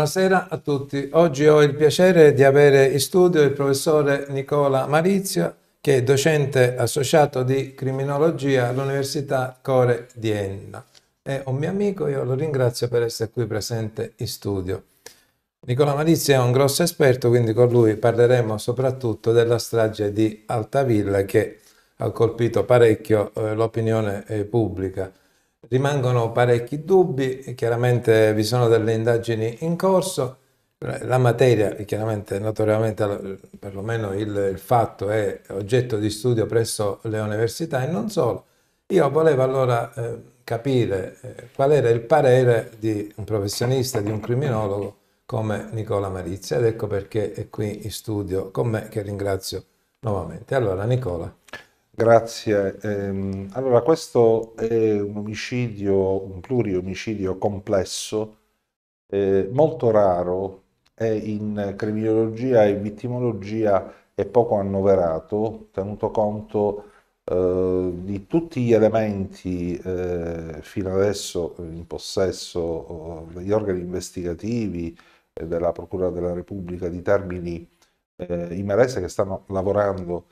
Buonasera a tutti. Oggi ho il piacere di avere in studio il professore Nicola Marizio, che è docente associato di criminologia all'Università Core di Enna. È un mio amico, io lo ringrazio per essere qui presente in studio. Nicola Marizio è un grosso esperto, quindi con lui parleremo soprattutto della strage di Altavilla che ha colpito parecchio eh, l'opinione eh, pubblica. Rimangono parecchi dubbi, chiaramente vi sono delle indagini in corso, la materia, chiaramente notoriamente perlomeno il, il fatto è oggetto di studio presso le università e non solo. Io volevo allora eh, capire eh, qual era il parere di un professionista, di un criminologo come Nicola Marizia ed ecco perché è qui in studio con me che ringrazio nuovamente. Allora Nicola. Grazie. Ehm, allora, questo è un omicidio, un pluriomicidio complesso, eh, molto raro, è in criminologia e vittimologia è poco annoverato, tenuto conto eh, di tutti gli elementi eh, fino adesso in possesso eh, degli organi investigativi eh, della Procura della Repubblica di Termini eh, Imerese che stanno lavorando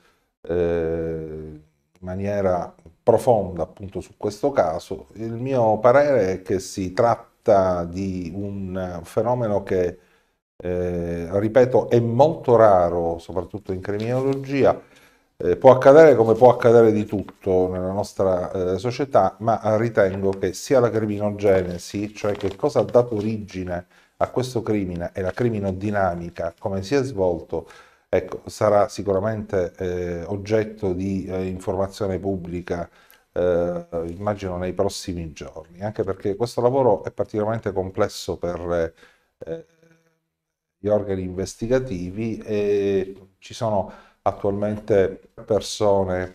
eh, in maniera profonda appunto su questo caso, il mio parere è che si tratta di un fenomeno che, eh, ripeto, è molto raro, soprattutto in criminologia, eh, può accadere come può accadere di tutto nella nostra eh, società, ma ritengo che sia la criminogenesi, cioè che cosa ha dato origine a questo crimine e la criminodinamica, come si è svolto, ecco, sarà sicuramente eh, oggetto di eh, informazione pubblica, eh, immagino, nei prossimi giorni, anche perché questo lavoro è particolarmente complesso per eh, gli organi investigativi e ci sono attualmente persone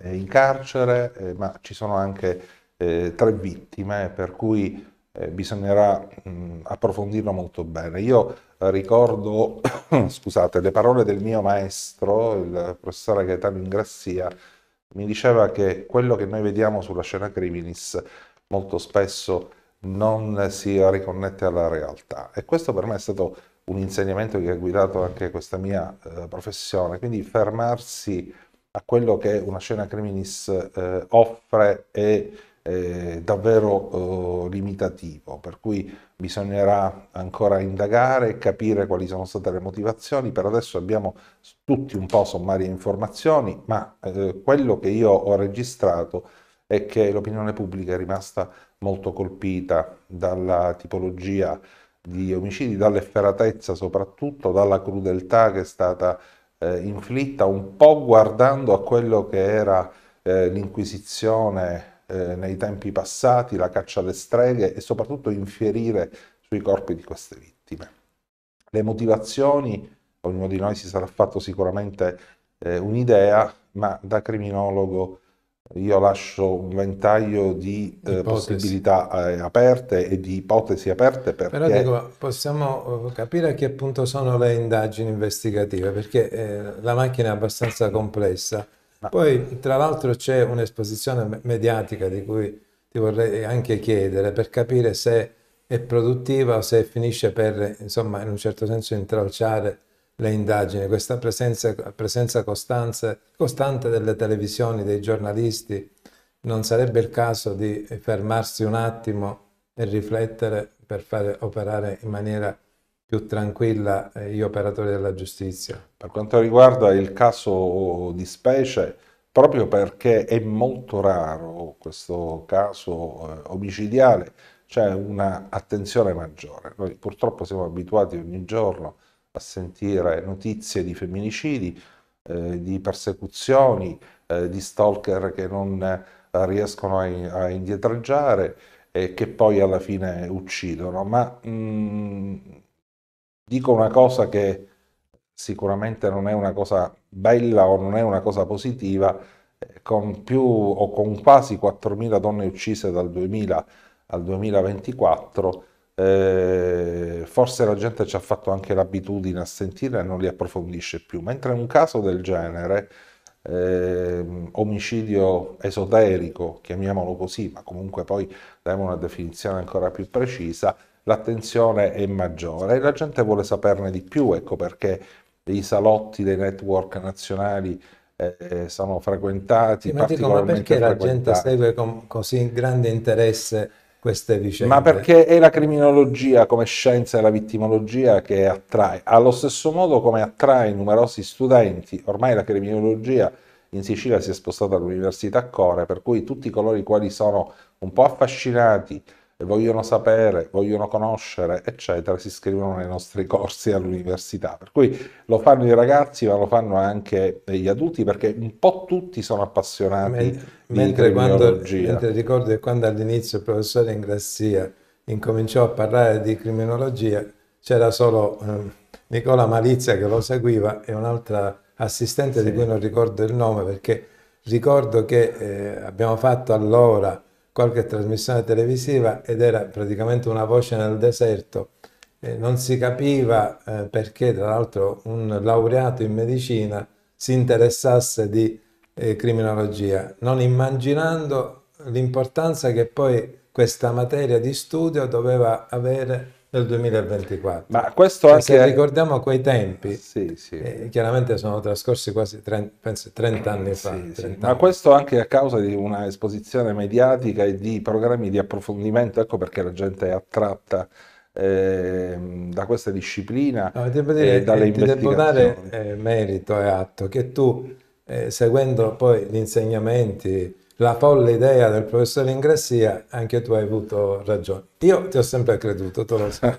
eh, in carcere, eh, ma ci sono anche tre vittime, per cui bisognerà mh, approfondirlo molto bene. Io ricordo scusate, le parole del mio maestro, il professore Gaetano Ingrassia, mi diceva che quello che noi vediamo sulla scena Criminis molto spesso non si riconnette alla realtà e questo per me è stato un insegnamento che ha guidato anche questa mia eh, professione, quindi fermarsi a quello che una scena Criminis eh, offre e davvero eh, limitativo, per cui bisognerà ancora indagare e capire quali sono state le motivazioni. Per adesso abbiamo tutti un po' sommarie informazioni, ma eh, quello che io ho registrato è che l'opinione pubblica è rimasta molto colpita dalla tipologia di omicidi, dall'efferatezza soprattutto, dalla crudeltà che è stata eh, inflitta, un po' guardando a quello che era eh, l'inquisizione eh, nei tempi passati, la caccia alle streghe e soprattutto infierire sui corpi di queste vittime. Le motivazioni, ognuno di noi si sarà fatto sicuramente eh, un'idea, ma da criminologo eh, io lascio un ventaglio di eh, possibilità eh, aperte e di ipotesi aperte perché... Però dico, possiamo eh, capire a che punto sono le indagini investigative, perché eh, la macchina è abbastanza complessa No. Poi, tra l'altro, c'è un'esposizione mediatica di cui ti vorrei anche chiedere per capire se è produttiva o se finisce per, insomma, in un certo senso intralciare le indagini, questa presenza, presenza costanza, costante delle televisioni, dei giornalisti, non sarebbe il caso di fermarsi un attimo e riflettere per fare operare in maniera più tranquilla gli eh, operatori della giustizia. Per quanto riguarda il caso di specie, proprio perché è molto raro questo caso eh, omicidiale, c'è un'attenzione maggiore. Noi purtroppo siamo abituati ogni giorno a sentire notizie di femminicidi, eh, di persecuzioni, eh, di stalker che non eh, riescono a, a, indietreggiare e che poi alla fine uccidono, ma mh, mm, dico una cosa che sicuramente non è una cosa bella o non è una cosa positiva, eh, con più o con quasi 4.000 donne uccise dal 2000 al 2024, eh, forse la gente ci ha fatto anche l'abitudine a sentire e non li approfondisce più, mentre un caso del genere, eh, omicidio esoterico, chiamiamolo così, ma comunque poi daremo una definizione ancora più precisa, l'attenzione è maggiore e la gente vuole saperne di più, ecco perché i salotti dei network nazionali eh, sono frequentati. Ma, dico, ma perché la gente segue con così grande interesse queste vicende? Ma perché è la criminologia come scienza della vittimologia che attrae, allo stesso modo come attrae numerosi studenti, ormai la criminologia in Sicilia si è spostata all'Università a Core, per cui tutti coloro i quali sono un po' affascinati vogliono sapere, vogliono conoscere, eccetera, si iscrivono nei nostri corsi all'università. Per cui lo fanno i ragazzi, ma lo fanno anche gli adulti, perché un po' tutti sono appassionati mentre, di mentre quando, mentre ricordo che quando all'inizio il professore Ingrassia incominciò a parlare di criminologia, c'era solo eh, Nicola Malizia che lo seguiva e un'altra assistente sì. di cui non ricordo il nome perché ricordo che eh, abbiamo fatto allora qualche trasmissione televisiva ed era praticamente una voce nel deserto. Eh, non si capiva eh, perché, tra l'altro, un laureato in medicina si interessasse di eh, criminologia, non immaginando l'importanza che poi questa materia di studio doveva avere del 2024. Ma questo cioè, anche... Se ricordiamo quei tempi, sì, sì. Eh, chiaramente sono trascorsi quasi 30, penso, 30 anni fa. Sì, 30 anni. Ma questo anche a causa di una esposizione mediatica e di programmi di approfondimento, ecco perché la gente è attratta eh, da questa disciplina no, devo dire, e dalle ti devo dare eh, merito e atto che tu, eh, seguendo poi gli insegnamenti la folle idea del professore Ingressia, anche tu hai avuto ragione. Io ti ho sempre creduto, te lo so.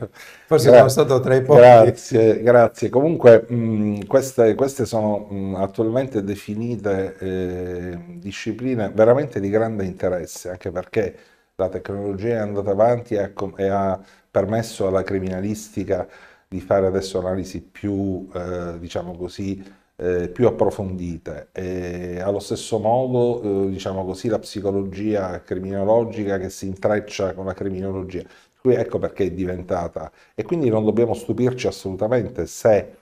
Forse Gra- sono stato tra i pochi. Grazie, grazie. Comunque mh, mm, queste, queste, sono mh, mm, attualmente definite eh, discipline veramente di grande interesse, anche perché la tecnologia è andata avanti e ha, e ha permesso alla criminalistica di fare adesso analisi più, eh, diciamo così, eh, più approfondite. E allo stesso modo, eh, diciamo così, la psicologia criminologica che si intreccia con la criminologia. Qui ecco perché è diventata. E quindi non dobbiamo stupirci assolutamente se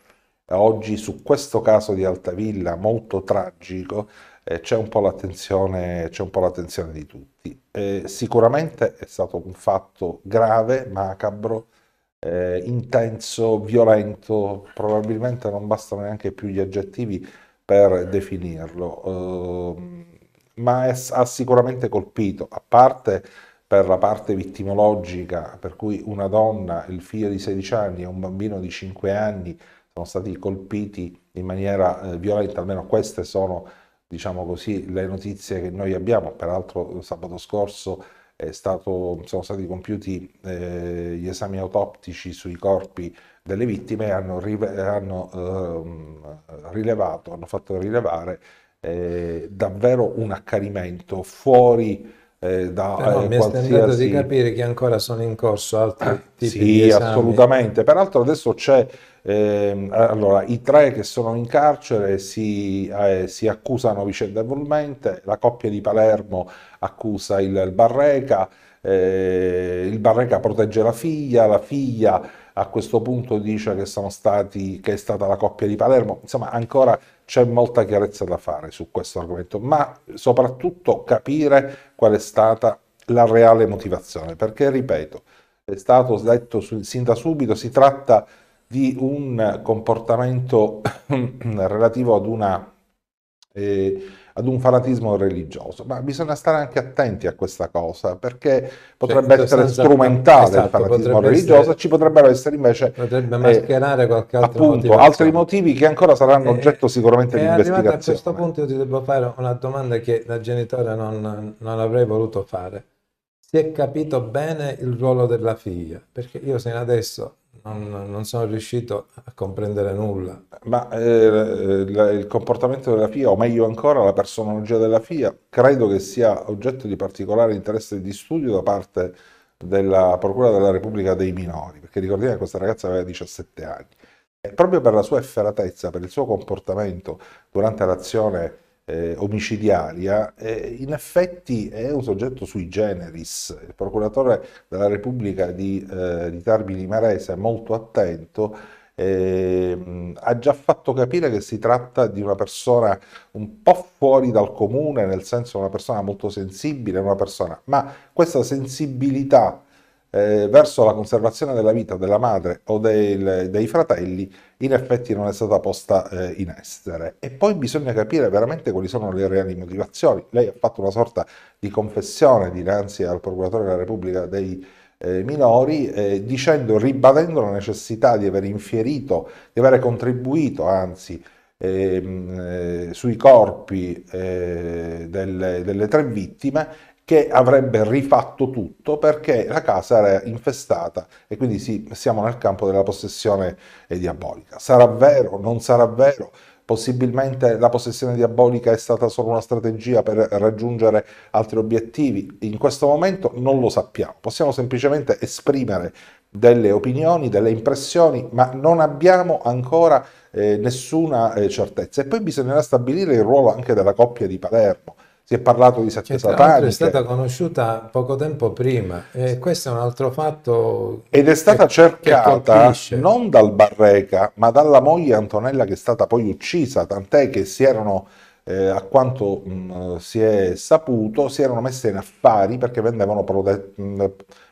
oggi su questo caso di Altavilla, molto tragico, eh, c'è, un po l'attenzione, c'è un po' l'attenzione di tutti. Eh, sicuramente è stato un fatto grave, macabro, eh, intenso, violento, probabilmente non bastano neanche più gli aggettivi per definirlo, eh, ma è, ha sicuramente colpito, a parte per la parte vittimologica, per cui una donna, il figlio di 16 anni e un bambino di 5 anni sono stati colpiti in maniera eh, violenta, almeno queste sono, diciamo così, le notizie che noi abbiamo, peraltro sabato scorso stato, sono stati compiuti eh, gli esami autoptici sui corpi delle vittime e hanno, hanno eh, rilevato, hanno fatto rilevare eh, davvero un accarimento fuori eh, da Però eh, mi qualsiasi... è sembrato di capire che ancora sono in corso altri eh, tipi sì, di esami. Sì, assolutamente. Peraltro adesso c'è, eh, allora, i tre che sono in carcere si, eh, si, accusano vicendevolmente, la coppia di Palermo accusa il, il Barreca, eh, il Barreca protegge la figlia, la figlia a questo punto dice che, stati, che è stata la coppia di Palermo, insomma ancora c'è molta chiarezza da fare su questo argomento, ma soprattutto capire qual è stata la reale motivazione, perché ripeto, è stato detto sin da subito, si tratta di un comportamento relativo ad una... Eh, ad un fanatismo religioso, ma bisogna stare anche attenti a questa cosa perché potrebbe cioè, essere strumentale esatto, il fanatismo religioso, essere, ci potrebbero essere invece potrebbe eh, mascherare eh, qualche altro appunto, altri motivi che ancora saranno eh, oggetto eh, sicuramente di investigazione. A questo punto io ti devo fare una domanda che da genitore non, non avrei voluto fare. Si è capito bene il ruolo della figlia, perché io se adesso non, non sono riuscito a comprendere nulla. Ma eh, il comportamento della FIA, o meglio ancora la personologia della FIA, credo che sia oggetto di particolare interesse di studio da parte della Procura della Repubblica dei minori, perché ricordiamo che questa ragazza aveva 17 anni. E proprio per la sua efferatezza, per il suo comportamento durante l'azione eh, omicidiaria, eh, in effetti è un soggetto sui generis. Il procuratore della Repubblica di, eh, di Tarbini Marese, molto attento, ehm, ha già fatto capire che si tratta di una persona un po' fuori dal comune, nel senso una persona molto sensibile, una persona, ma questa sensibilità eh, verso la conservazione della vita della madre o del, dei fratelli in effetti non è stata posta eh, in essere. E poi bisogna capire veramente quali sono le reali motivazioni. Lei ha fatto una sorta di confessione dinanzi al procuratore della Repubblica dei eh, minori eh, dicendo, ribadendo la necessità di aver infierito, di aver contribuito anzi ehm, eh, sui corpi eh, delle, delle, tre vittime che avrebbe rifatto tutto perché la casa era infestata e quindi sì, siamo nel campo della possessione diabolica. Sarà vero, non sarà vero? Possibilmente la possessione diabolica è stata solo una strategia per raggiungere altri obiettivi. In questo momento non lo sappiamo, possiamo semplicemente esprimere delle opinioni, delle impressioni, ma non abbiamo ancora eh, nessuna eh, certezza. E poi bisognerà stabilire il ruolo anche della coppia di Palermo si è parlato di sette certo, sataniche. È stata conosciuta poco tempo prima e questo è un altro fatto. Ed è stata che, cercata che non dal Barreca, ma dalla moglie Antonella che è stata poi uccisa, tant'è che si erano, eh, a quanto mh, mm, si è saputo, si erano messe in affari perché vendevano prode- mh, mm,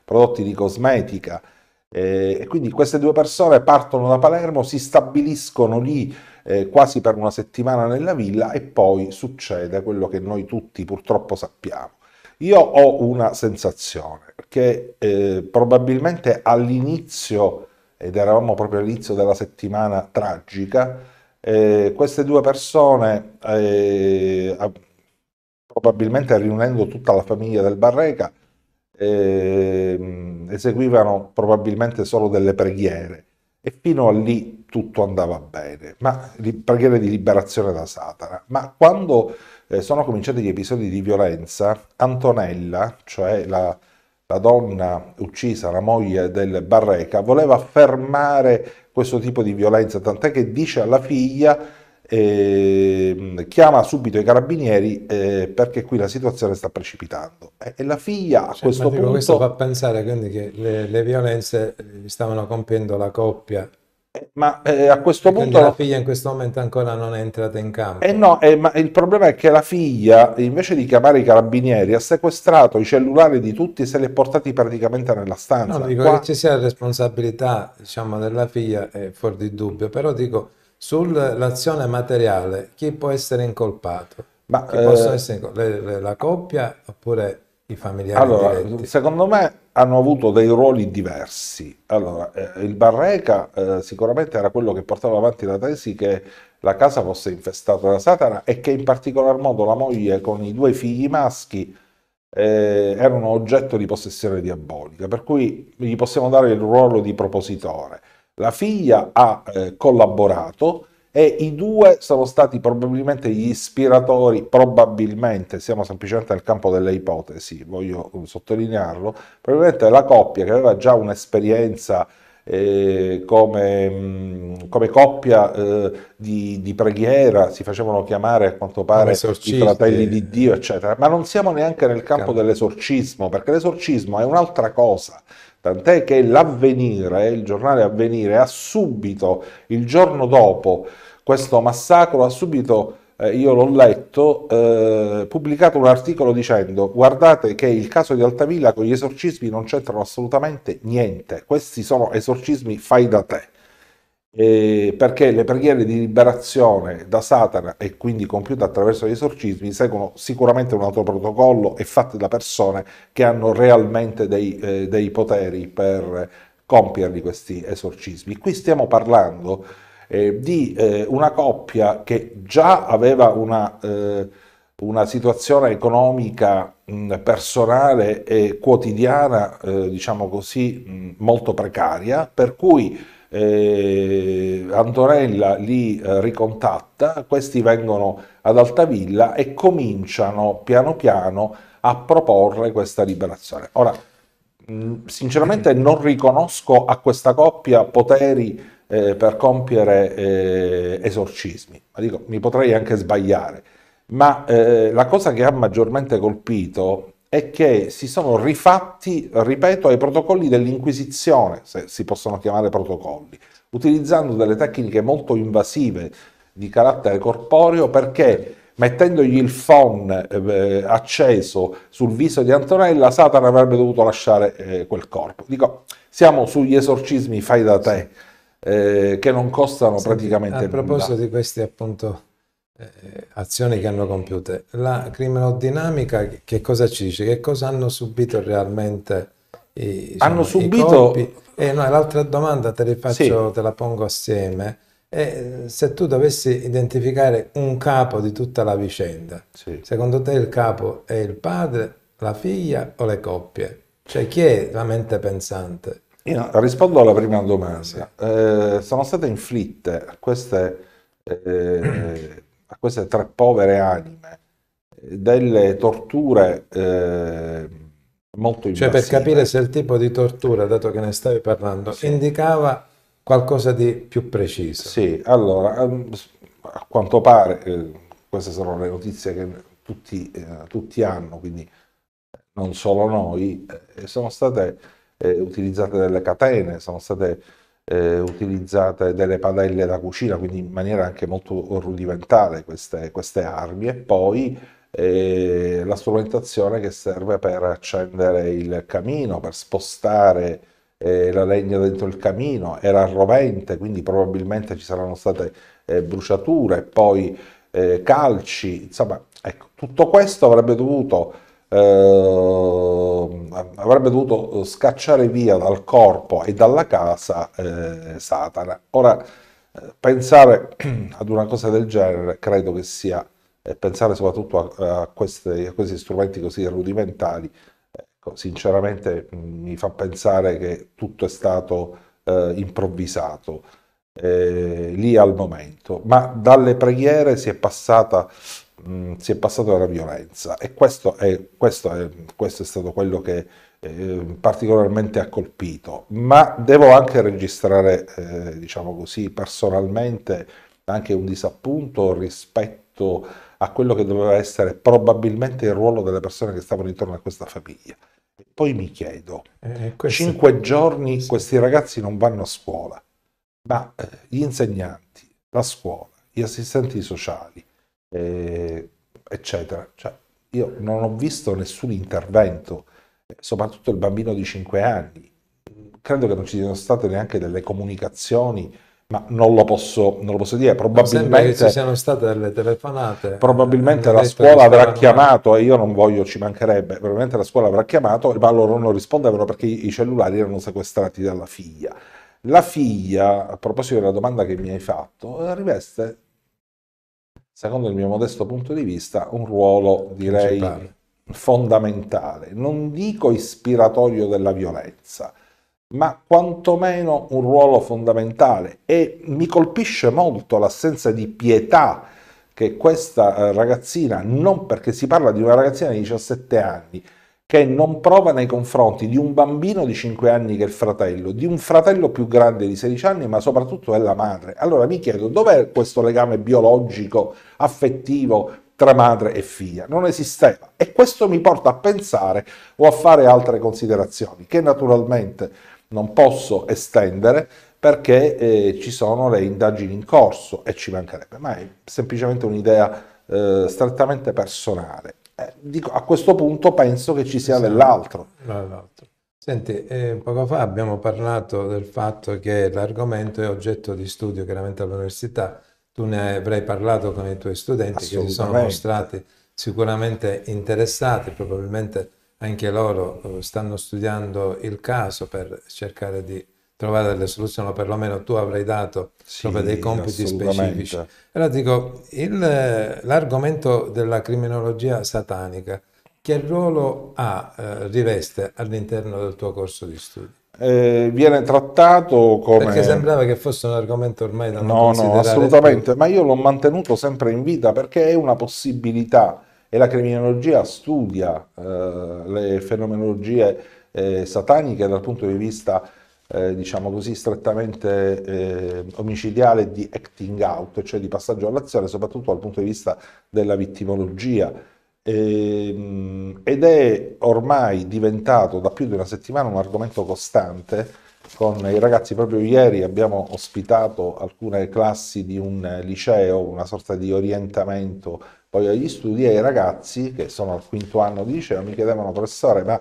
prodotti di cosmetica. Eh, e quindi queste due persone partono da Palermo, si stabiliscono lì eh, quasi per una settimana nella villa e poi succede quello che noi tutti purtroppo sappiamo. Io ho una sensazione che eh, probabilmente all'inizio, ed eravamo proprio all'inizio della settimana tragica, eh, queste due persone, eh, probabilmente riunendo tutta la famiglia del Barreca, ehm, eseguivano probabilmente solo delle preghiere e fino a lì tutto andava bene, ma preghiera di liberazione da Satana. Ma quando eh, sono cominciati gli episodi di violenza, Antonella, cioè la, la donna uccisa, la moglie del Barreca, voleva fermare questo tipo di violenza, tant'è che dice alla figlia eh, chiama subito i carabinieri eh, perché qui la situazione sta precipitando. E, e la figlia a cioè, questo dico, punto... Questo fa pensare quindi che le, le violenze eh, stavano compiendo la coppia ma eh, a questo Quindi punto la figlia in questo momento ancora non è entrata in campo. Eh no, eh, ma il problema è che la figlia, invece di chiamare i carabinieri, ha sequestrato i cellulari di tutti e se li è portati praticamente nella stanza. No, dico Qua... che ci sia responsabilità, diciamo, della figlia è fuori di dubbio, però dico sull'azione materiale chi può essere incolpato? Ma, chi eh... possono essere incolpati? La coppia oppure i familiari allora, diretti? secondo me hanno avuto dei ruoli diversi. Allora, eh, il Barreca eh, sicuramente era quello che portava avanti la tesi che la casa fosse infestata da Satana e che in particolar modo la moglie con i due figli maschi eh, erano oggetto di possessione diabolica, per cui gli possiamo dare il ruolo di propositore. La figlia ha eh, collaborato, e i due sono stati probabilmente gli ispiratori, probabilmente, siamo semplicemente nel campo delle ipotesi, voglio sottolinearlo, probabilmente la coppia che aveva già un'esperienza eh, come, come, coppia eh, di, di, preghiera, si facevano chiamare a quanto pare i fratelli di Dio, eccetera, ma non siamo neanche nel campo dell'esorcismo, perché l'esorcismo è un'altra cosa, tant'è che l'avvenire, eh, il giornale avvenire, ha subito, il giorno dopo questo massacro, ha subito, eh, io l'ho letto, eh, pubblicato un articolo dicendo guardate che il caso di Altavilla con gli esorcismi non c'entrano assolutamente niente, questi sono esorcismi fai da te eh, perché le preghiere di liberazione da Satana e quindi compiute attraverso gli esorcismi seguono sicuramente un altro protocollo e fatte da persone che hanno realmente dei, eh, dei poteri per compierli questi esorcismi. Qui stiamo parlando eh, di eh, una coppia che già aveva una, eh, una situazione economica mh, personale e quotidiana, eh, diciamo così, mh, molto precaria, per cui eh, Antonella li eh, ricontatta, questi vengono ad Altavilla e cominciano piano piano a proporre questa liberazione. Ora, mh, mm, sinceramente non riconosco a questa coppia poteri eh, per compiere eh, esorcismi, ma dico, mi potrei anche sbagliare, ma eh, la cosa che ha maggiormente colpito è che si sono rifatti, ripeto, ai protocolli dell'Inquisizione, se si possono chiamare protocolli, utilizzando delle tecniche molto invasive di carattere corporeo perché mettendogli il phone eh, eh acceso sul viso di Antonella, Satana avrebbe dovuto lasciare eh, quel corpo. Dico, siamo sugli esorcismi fai da te, eh, che non costano Senti, praticamente nulla. A proposito di questi appunto eh, azioni che hanno compiute. La criminodinamica che cosa ci dice? Che cosa hanno subito realmente i, diciamo, hanno subito... I e eh, no, l'altra domanda te, faccio, sì. te la pongo assieme. E eh, se tu dovessi identificare un capo di tutta la vicenda, sì. secondo te il capo è il padre, la figlia o le coppie? Cioè chi è la mente pensante? Io rispondo alla prima domanda. Sì. Eh, sono state inflitte queste eh, a queste tre povere anime eh, delle torture eh, molto invasive. Cioè per capire se il tipo di tortura, dato che ne stavi parlando, sì. indicava qualcosa di più preciso. Sì, allora, ehm, a quanto pare, eh, queste sono le notizie che tutti, eh, tutti hanno, quindi non solo noi, eh, sono state utilizzate delle catene, sono state eh, utilizzate delle padelle da cucina, quindi in maniera anche molto rudimentale queste, queste armi, e poi eh, la strumentazione che serve per accendere il camino, per spostare eh, la legna dentro il camino, era rovente, quindi probabilmente ci saranno state eh, bruciature, poi eh, calci, insomma, ecco, tutto questo avrebbe dovuto eh, avrebbe dovuto eh, scacciare via dal corpo e dalla casa eh, Satana. Ora, eh, pensare ad una cosa del genere credo che sia, e pensare soprattutto a, a, queste, a questi strumenti così rudimentali, ecco, sinceramente mm, mi fa pensare che tutto è stato eh, improvvisato. Eh, lì al momento, ma dalle preghiere si è passata mh, mm, si è passato alla violenza e questo è, questo è, questo è stato quello che eh, particolarmente ha colpito, ma devo anche registrare, eh, diciamo così, personalmente anche un disappunto rispetto a quello che doveva essere probabilmente il ruolo delle persone che stavano intorno a questa famiglia. poi mi chiedo, eh, questi... cinque giorni sì. questi ragazzi non vanno a scuola, ma eh, gli insegnanti, la scuola, gli assistenti sociali, eh, eccetera. Cioè, io non ho visto nessun intervento, eh, soprattutto il bambino di 5 anni. Credo che non ci siano state neanche delle comunicazioni, ma non lo posso, non lo posso dire. Probabilmente ci siano state delle telefonate. Eh, probabilmente la scuola avrà chiamato, e io non voglio, ci mancherebbe, probabilmente la scuola avrà chiamato, ma loro non rispondevano perché i cellulari erano sequestrati dalla figlia. La figlia, a proposito della domanda che mi hai fatto, riveste secondo il mio modesto punto di vista, un ruolo direi fondamentale. Non dico ispiratorio della violenza, ma quantomeno un ruolo fondamentale e mi colpisce molto l'assenza di pietà che questa eh, ragazzina, non perché si parla di una ragazzina di 17 anni, che non prova nei confronti di un bambino di 5 anni che è il fratello, di un fratello più grande di 16 anni, ma soprattutto della madre. Allora mi chiedo dov'è questo legame biologico, affettivo tra madre e figlia? Non esisteva. E questo mi porta a pensare o a fare altre considerazioni che naturalmente non posso estendere perché eh, ci sono le indagini in corso e ci mancherebbe, ma è semplicemente un'idea eh, strettamente personale. Eh, dico, a questo punto penso che ci sia dell'altro. Esatto. Senti, eh, poco fa abbiamo parlato del fatto che l'argomento è oggetto di studio chiaramente all'università, tu ne avrai parlato con i tuoi studenti che si sono mostrati sicuramente interessati, probabilmente anche loro eh, stanno studiando il caso per cercare di trovare delle soluzioni, o perlomeno tu avrai dato sì, dei compiti specifici. Allora dico, il, l'argomento della criminologia satanica, che ruolo ha, eh, riveste all'interno del tuo corso di studio? Eh, viene trattato come... Perché sembrava che fosse un argomento ormai da non No, no, assolutamente, più. ma io l'ho mantenuto sempre in vita perché è una possibilità e la criminologia studia eh, le fenomenologie eh, sataniche dal punto di vista eh, diciamo così, strettamente eh, omicidiale di acting out, cioè di passaggio all'azione, soprattutto dal punto di vista della vittimologia. E, ehm, ed è ormai diventato da più di una settimana un argomento costante con i ragazzi. Proprio ieri abbiamo ospitato alcune classi di un liceo, una sorta di orientamento poi agli studi, e i ragazzi che sono al quinto anno di liceo mi chiedevano, professore, ma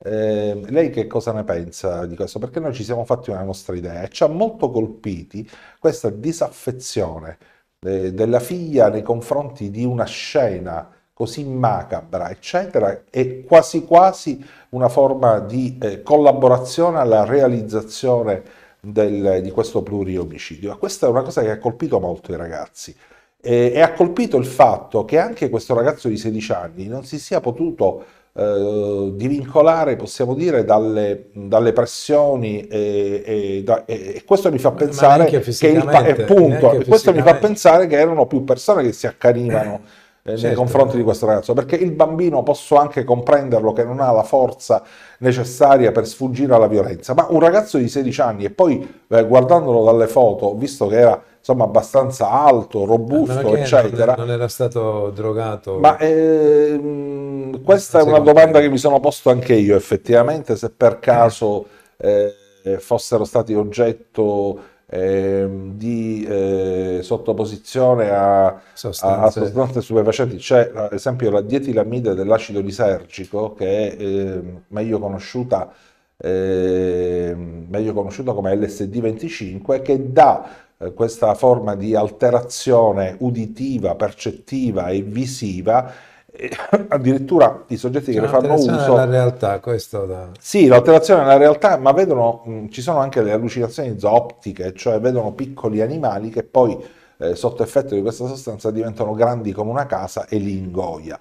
eh, lei che cosa ne pensa di questo? Perché noi ci siamo fatti una nostra idea e ci ha molto colpiti questa disaffezione eh, della figlia nei confronti di una scena così macabra, eccetera, e quasi quasi una forma di eh, collaborazione alla realizzazione del, di questo pluriomicidio. Questa è una cosa che ha colpito molto i ragazzi e, e ha colpito il fatto che anche questo ragazzo di 16 anni non si sia potuto eh, di vincolare, possiamo dire, dalle, dalle pressioni e, e, da, e, e, questo mi fa pensare che il, appunto, questo mi fa pensare che erano più persone che si accanivano. Eh certo. nei confronti di questo ragazzo, perché il bambino posso anche comprenderlo che non ha la forza necessaria per sfuggire alla violenza, ma un ragazzo di 16 anni e poi eh, guardandolo dalle foto, visto che era insomma abbastanza alto, robusto, eccetera. Non era stato drogato. Ma ehm, questa è una domanda te. che mi sono posto anche io effettivamente, se per eh. caso eh, fossero stati oggetto Ehm, di eh, sottoposizione a sostanze. A, a sostanze stupefacenti. C'è eh, ad esempio la dietilamide dell'acido lisergico che è eh, meglio conosciuta eh, meglio conosciuta come LSD25, che dà eh, questa forma di alterazione uditiva, percettiva e visiva eh, addirittura i soggetti che ne fanno uso... L'alterazione della realtà, questo da... Sì, l'alterazione della realtà, ma vedono, mh, mm, ci sono anche le allucinazioni zooptiche, cioè vedono piccoli animali che poi eh, sotto effetto di questa sostanza diventano grandi come una casa e li ingoia.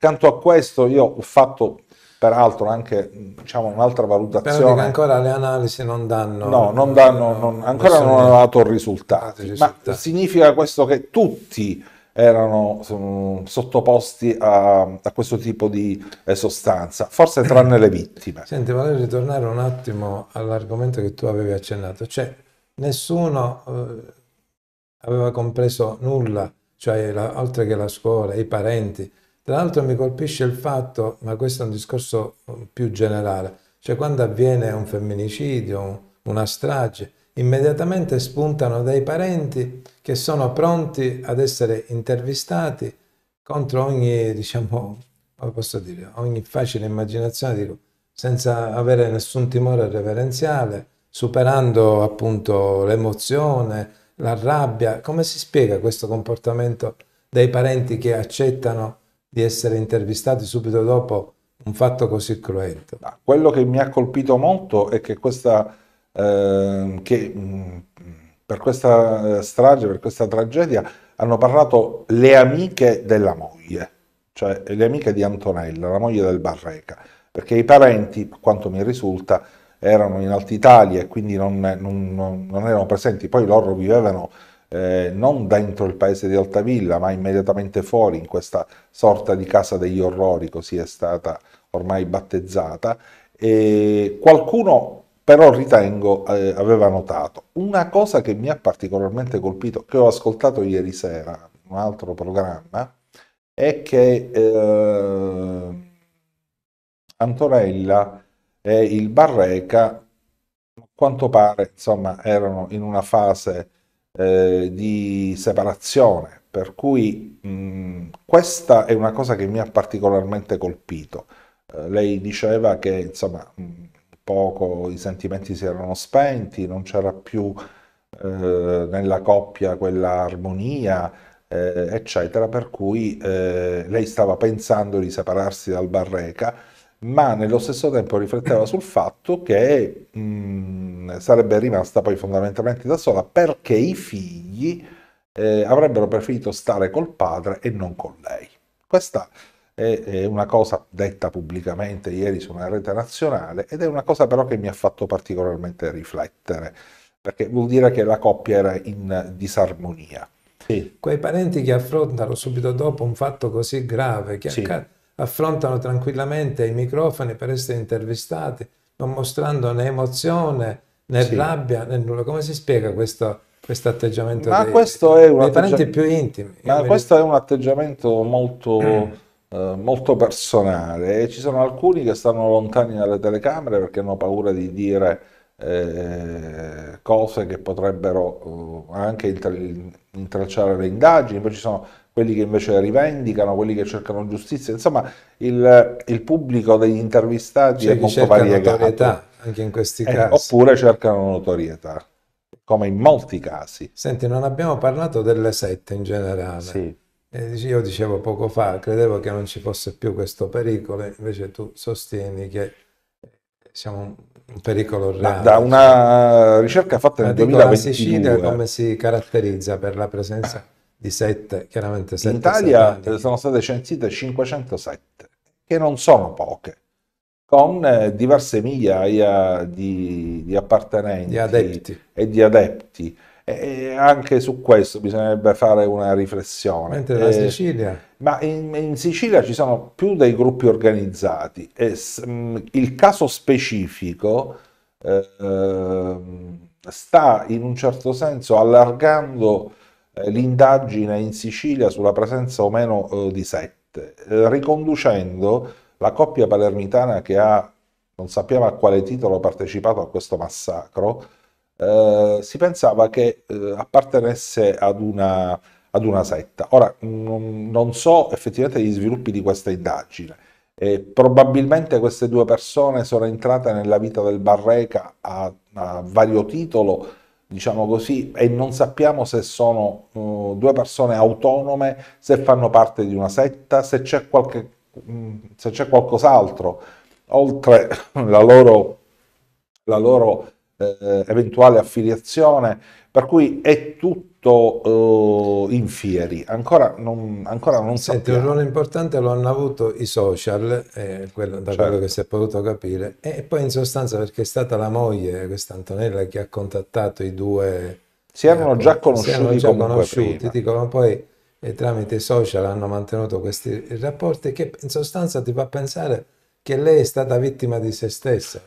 Accanto a questo io ho fatto peraltro anche mm, diciamo, un'altra valutazione. ancora le analisi non danno. No, non eh, danno non, ancora non hanno dato risultati. risultati. Ma significa questo che tutti erano um, sottoposti a, a, questo tipo di eh, sostanza, forse tranne le vittime. Senti, vorrei ritornare un attimo all'argomento che tu avevi accennato, cioè nessuno eh, aveva compreso nulla, cioè la, oltre che la scuola, i parenti. Tra l'altro mi colpisce il fatto, ma questo è un discorso mm, più generale, cioè quando avviene un femminicidio, una strage, immediatamente spuntano dei parenti che sono pronti ad essere intervistati contro ogni, diciamo, posso dire, ogni facile immaginazione, dico, senza avere nessun timore reverenziale, superando appunto l'emozione, la rabbia. Come si spiega questo comportamento dei parenti che accettano di essere intervistati subito dopo un fatto così cruento? Quello che mi ha colpito molto è che questa Ehm, che mh, per questa eh, strage, per questa tragedia, hanno parlato le amiche della moglie, cioè le amiche di Antonella, la moglie del Barreca, perché i parenti, per quanto mi risulta, erano in Alta Italia e quindi non, non, non, erano presenti, poi loro vivevano eh, non dentro il paese di Altavilla, ma immediatamente fuori, in questa sorta di casa degli orrori, così è stata ormai battezzata. E qualcuno però ritengo eh, aveva notato. Una cosa che mi ha particolarmente colpito, che ho ascoltato ieri sera in un altro programma, è che eh, Antonella e il Barreca, a quanto pare, insomma, erano in una fase eh, di separazione, per cui mh, mm, questa è una cosa che mi ha particolarmente colpito. Eh, lei diceva che, insomma... Mh, mm, poco i sentimenti si erano spenti, non c'era più eh, nella coppia quella armonia, eh, eccetera, per cui eh, lei stava pensando di separarsi dal Barreca, ma nello stesso tempo rifletteva sul fatto che mh, mm, sarebbe rimasta poi fondamentalmente da sola perché i figli eh, avrebbero preferito stare col padre e non con lei. Questa è è, una cosa detta pubblicamente ieri su una rete nazionale ed è una cosa però che mi ha fatto particolarmente riflettere, perché vuol dire che la coppia era in disarmonia. Sì. Quei parenti che affrontano subito dopo un fatto così grave, che sì. affrontano tranquillamente i microfoni per essere intervistati, non mostrando né emozione né sì. rabbia né nulla. Come si spiega questo? questo atteggiamento ma dei, questo è un dei atteggi- parenti più intimi. Ma questo è un atteggiamento molto... Mm Eh, molto personale e ci sono alcuni che stanno lontani dalle telecamere perché hanno paura di dire eh, cose che potrebbero eh, anche intra intralciare le indagini, poi ci sono quelli che invece rivendicano, quelli che cercano giustizia, insomma il, il pubblico degli intervistati cioè, è molto variegato. Anche in questi eh, casi. oppure cercano notorietà, come in molti casi. Senti, non abbiamo parlato delle sette in generale. Sì io dicevo poco fa, credevo che non ci fosse più questo pericolo, invece tu sostieni che siamo un pericolo reale. Da, una ricerca fatta nel 2022. La Sicilia come si caratterizza per la presenza di sette, chiaramente sette. In Italia sataniche. sono state censite 507, che non sono poche, con eh, diverse migliaia di, di appartenenti di e di adepti e anche su questo bisognerebbe fare una riflessione. Mentre la eh, Sicilia. Ma in, in, Sicilia ci sono più dei gruppi organizzati e mm, il caso specifico eh, ehm, sta in un certo senso allargando eh, l'indagine in Sicilia sulla presenza o meno eh, di sette, riconducendo la coppia palermitana che ha, non sappiamo a quale titolo, partecipato a questo massacro, eh, si pensava che eh, appartenesse ad una, ad una, setta. Ora, mh, non so effettivamente gli sviluppi di questa indagine. Eh, probabilmente queste due persone sono entrate nella vita del Barreca a, a vario titolo, diciamo così, e non sappiamo se sono uh, due persone autonome, se fanno parte di una setta, se c'è, qualche, mh, mm, se c'è qualcos'altro oltre la loro, la loro eh, eventuale affiliazione, per cui è tutto eh, in fieri, ancora non, ancora non Senti, sappiamo. un ruolo importante lo hanno avuto i social, eh, quello, da certo. quello che si è potuto capire, e poi in sostanza perché è stata la moglie, questa Antonella, che ha contattato i due... Si erano già conosciuti, eh, si erano già conosciuti dico, ma poi e eh, tramite i social hanno mantenuto questi rapporti che in sostanza ti fa pensare che lei è stata vittima di se stessa.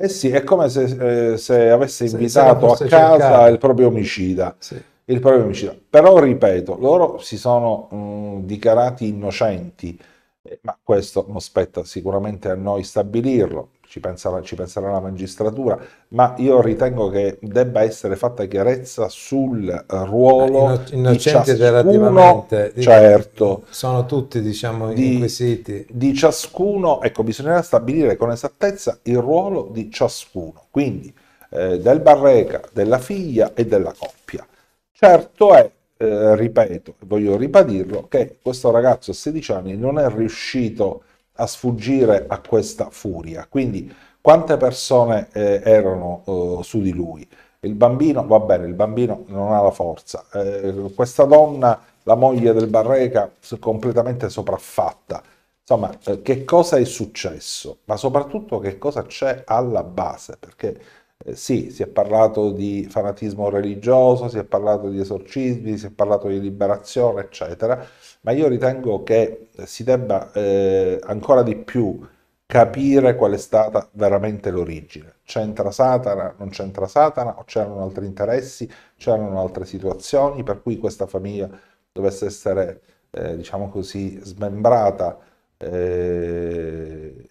Eh sì, è come se, eh, se avesse invitato se a casa cercare. il proprio omicida. Sì. Il proprio omicida. Però, ripeto, loro si sono mh, mm, dichiarati innocenti, eh, ma questo non spetta sicuramente a noi stabilirlo ci, pensa, ci penserà la magistratura, ma io ritengo che debba essere fatta chiarezza sul ruolo innocente di ciascuno, certo, sono tutti diciamo di, inquisiti. Di ciascuno, ecco, bisognerà stabilire con esattezza il ruolo di ciascuno, quindi eh, del Barreca, della figlia e della coppia. Certo è eh, ripeto, voglio ribadirlo, che questo ragazzo a 16 anni non è riuscito a a sfuggire a questa furia. Quindi quante persone eh, erano eh, su di lui? Il bambino, va bene, il bambino non ha la forza. Eh, questa donna, la moglie del Barreca, completamente sopraffatta. Insomma, eh, che cosa è successo? Ma soprattutto che cosa c'è alla base? Perché eh, sì, si è parlato di fanatismo religioso, si è parlato di esorcismi, si è parlato di liberazione, eccetera, ma io ritengo che eh, si debba eh, ancora di più capire qual è stata veramente l'origine. C'entra Satana, non c'entra Satana, o c'erano altri interessi, c'erano altre situazioni per cui questa famiglia dovesse essere, eh, diciamo così, smembrata eh,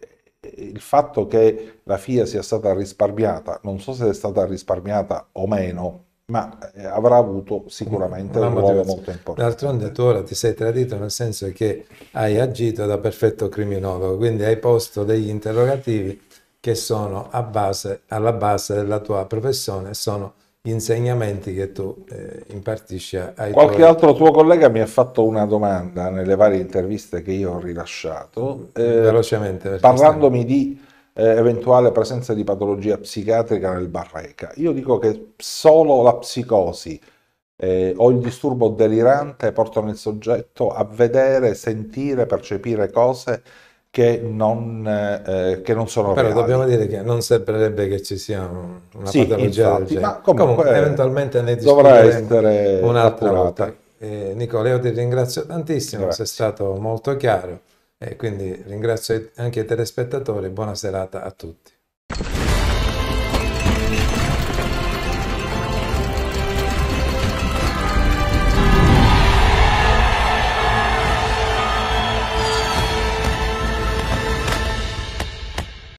il fatto che la FIA sia stata risparmiata, non so se è stata risparmiata o meno, ma eh, avrà avuto sicuramente una un ruolo molto importante. D'altronde tu ora ti sei tradito nel senso che hai agito da perfetto criminologo, quindi hai posto degli interrogativi che sono base, alla base della tua professione, sono insegnamenti che tu eh, impartisci ai Qualche tuoi... altro tuo collega mi ha fatto una domanda nelle varie interviste che io ho rilasciato, eh, velocemente, parlandomi stiamo... di eh, eventuale presenza di patologia psichiatrica nel Barreca. Io dico che solo la psicosi eh, o il disturbo delirante portano il soggetto a vedere, sentire, percepire cose che non, eh, eh, che non, sono Però reali. dobbiamo dire che non sembrerebbe che ci sia una sì, patologia infatti, del genere. comunque, comunque eh, eventualmente ne dovrà essere un'altra volta. Eh, Nicola, io ti ringrazio tantissimo, Grazie. sei stato molto chiaro e quindi ringrazio anche i telespettatori. Buona serata a tutti.